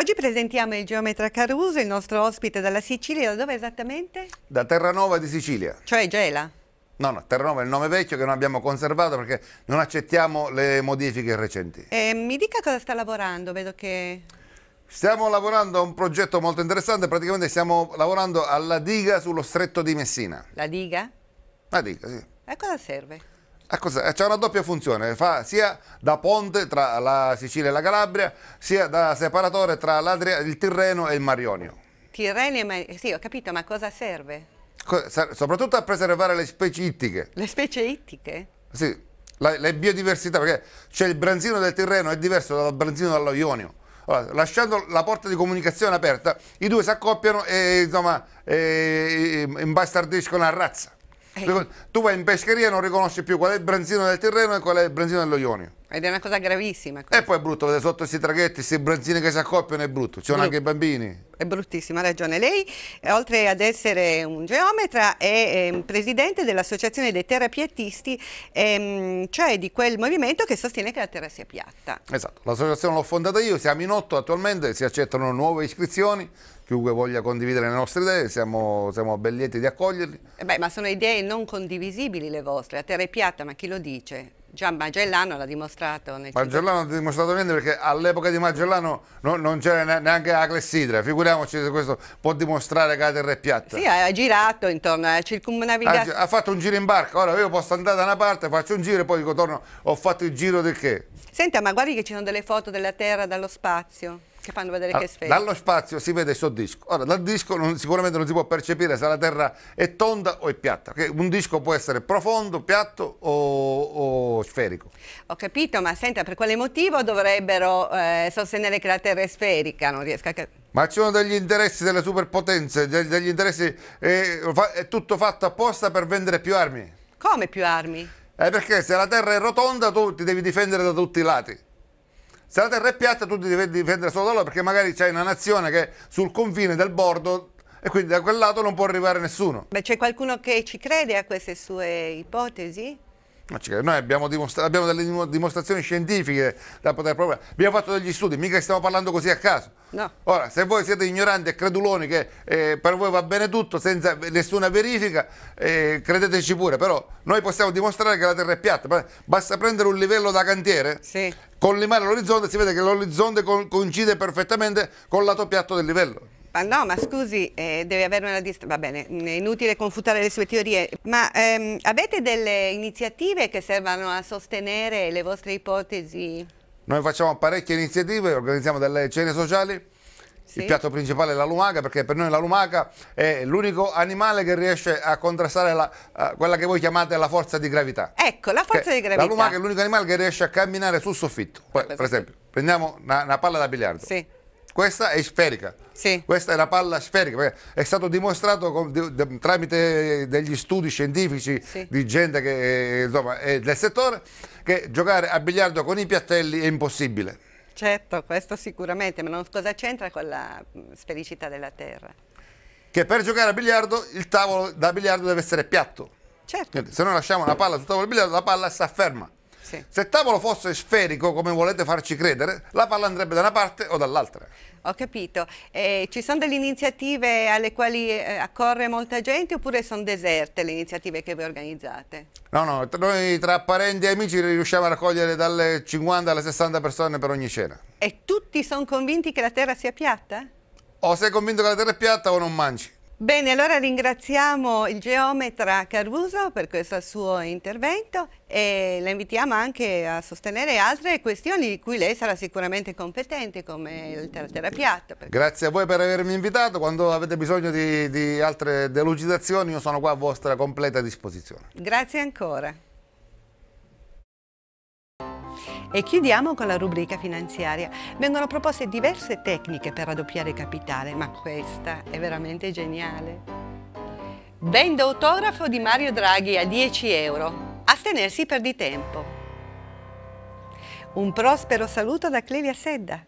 Oggi presentiamo il geometra Caruso, il nostro ospite dalla Sicilia. Da dove esattamente? Da Terranova di Sicilia. Cioè Gela? No, no, Terranova è il nome vecchio che non abbiamo conservato perché non accettiamo le modifiche recenti. Eh, mi dica cosa sta lavorando, vedo che... Stiamo lavorando a un progetto molto interessante, praticamente stiamo lavorando alla diga sullo stretto di Messina. La diga? La diga, sì. A cosa serve? Ah, eh, c'è una doppia funzione, fa sia da ponte tra la Sicilia e la Calabria, sia da separatore tra il Tirreno e il Marionio. Tirreno e Marionio, sì ho capito, ma cosa serve? Soprattutto a preservare le specie ittiche. Le specie ittiche? Sì, la, le biodiversità, perché c'è il branzino del Tirreno è diverso dal branzino dello Ionio. Allora, lasciando la porta di comunicazione aperta, i due si accoppiano e insomma e, e, imbastardiscono la razza. Eh. Tu vai in pescheria e non riconosci più qual è il branzino del terreno e qual è il branzino dello Ionio. Ed è una cosa gravissima. Questa. E poi è brutto, vedete sotto questi traghetti, questi branzini che si accoppiano, è brutto. Ci sono anche i bambini. È bruttissima, ha ragione lei. Eh, oltre ad essere un geometra, è eh, presidente dell'Associazione dei Terapiatisti, ehm, cioè di quel movimento che sostiene che la Terra sia piatta. Esatto, l'associazione l'ho fondata io, siamo in otto attualmente, si accettano nuove iscrizioni chiunque voglia condividere le nostre idee, siamo, siamo ben lieti di accoglierli. Eh beh, ma sono idee non condivisibili le vostre, la terra è piatta, ma chi lo dice? Già Magellano l'ha dimostrato. Magellano non ha dimostrato niente perché all'epoca di Magellano no, non c'era neanche la clessidra, figuriamoci se questo può dimostrare che la terra è piatta. Sì, ha girato intorno, eh, ha circumnavigato. Ha, ha fatto un giro in barca, ora io posso andare da una parte, faccio un giro e poi dico torno, ho fatto il giro del che? Senta, ma guardi che ci sono delle foto della terra dallo spazio che fanno vedere allora, che è sfera. Dallo spazio si vede il suo disco. Ora, dal disco non, sicuramente non si può percepire se la Terra è tonda o è piatta. Perché un disco può essere profondo, piatto o, o sferico. Ho capito, ma senta, per quale motivo dovrebbero eh, sostenere che la Terra è sferica? Non riesco a capire. Ma ci sono degli interessi delle superpotenze, degli, degli interessi... Eh, è tutto fatto apposta per vendere più armi. Come più armi? Eh, perché se la Terra è rotonda tu ti devi difendere da tutti i lati se la terra è piatta tu ti devi difendere solo da loro perché magari c'è una nazione che è sul confine del bordo e quindi da quel lato non può arrivare nessuno. Beh, c'è qualcuno che ci crede a queste sue ipotesi? Noi abbiamo, dimostra abbiamo delle dimostrazioni scientifiche da poter provare, abbiamo fatto degli studi, mica stiamo parlando così a caso. No. Ora, se voi siete ignoranti e creduloni che eh, per voi va bene tutto senza nessuna verifica, eh, credeteci pure, però noi possiamo dimostrare che la Terra è piatta, basta prendere un livello da cantiere, sì. collimare l'orizzonte, si vede che l'orizzonte coincide perfettamente col lato piatto del livello. Ma no, ma scusi, eh, deve avere una distanza. Va bene, è inutile confutare le sue teorie. Ma ehm, avete delle iniziative che servano a sostenere le vostre ipotesi? Noi facciamo parecchie iniziative, organizziamo delle cene sociali. Sì. Il piatto principale è la lumaca perché per noi la lumaca è l'unico animale che riesce a contrastare la, uh, quella che voi chiamate la forza di gravità. Ecco, la forza che di gravità. La lumaca è l'unico animale che riesce a camminare sul soffitto. Poi, per esempio, prendiamo una, una palla da biliardo. Sì questa è sferica, sì. questa è la palla sferica, è stato dimostrato con, di, de, tramite degli studi scientifici sì. di gente che insomma, è del settore che giocare a biliardo con i piattelli è impossibile. Certo, questo sicuramente, ma non, cosa c'entra con la mm, sfericità della terra? Che per giocare a biliardo il tavolo da biliardo deve essere piatto. Certo. se noi lasciamo una palla sul tavolo da biliardo la palla si afferma. Sì. Se il tavolo fosse sferico, come volete farci credere, la palla andrebbe da una parte o dall'altra. Ho capito. Eh, ci sono delle iniziative alle quali eh, accorre molta gente oppure sono deserte le iniziative che voi organizzate? No, no, noi tra parenti e amici riusciamo a raccogliere dalle 50 alle 60 persone per ogni cena. E tutti sono convinti che la terra sia piatta? O sei convinto che la terra è piatta o non mangi. Bene, allora ringraziamo il geometra Caruso per questo suo intervento e la invitiamo anche a sostenere altre questioni di cui lei sarà sicuramente competente come il terapeuta. Grazie a voi per avermi invitato, quando avete bisogno di, di altre delucidazioni io sono qua a vostra completa disposizione. Grazie ancora. E chiudiamo con la rubrica finanziaria. Vengono proposte diverse tecniche per raddoppiare capitale, ma questa è veramente geniale. Vendo autografo di Mario Draghi a 10 euro. Astenersi per di tempo. Un prospero saluto da Clelia Sedda.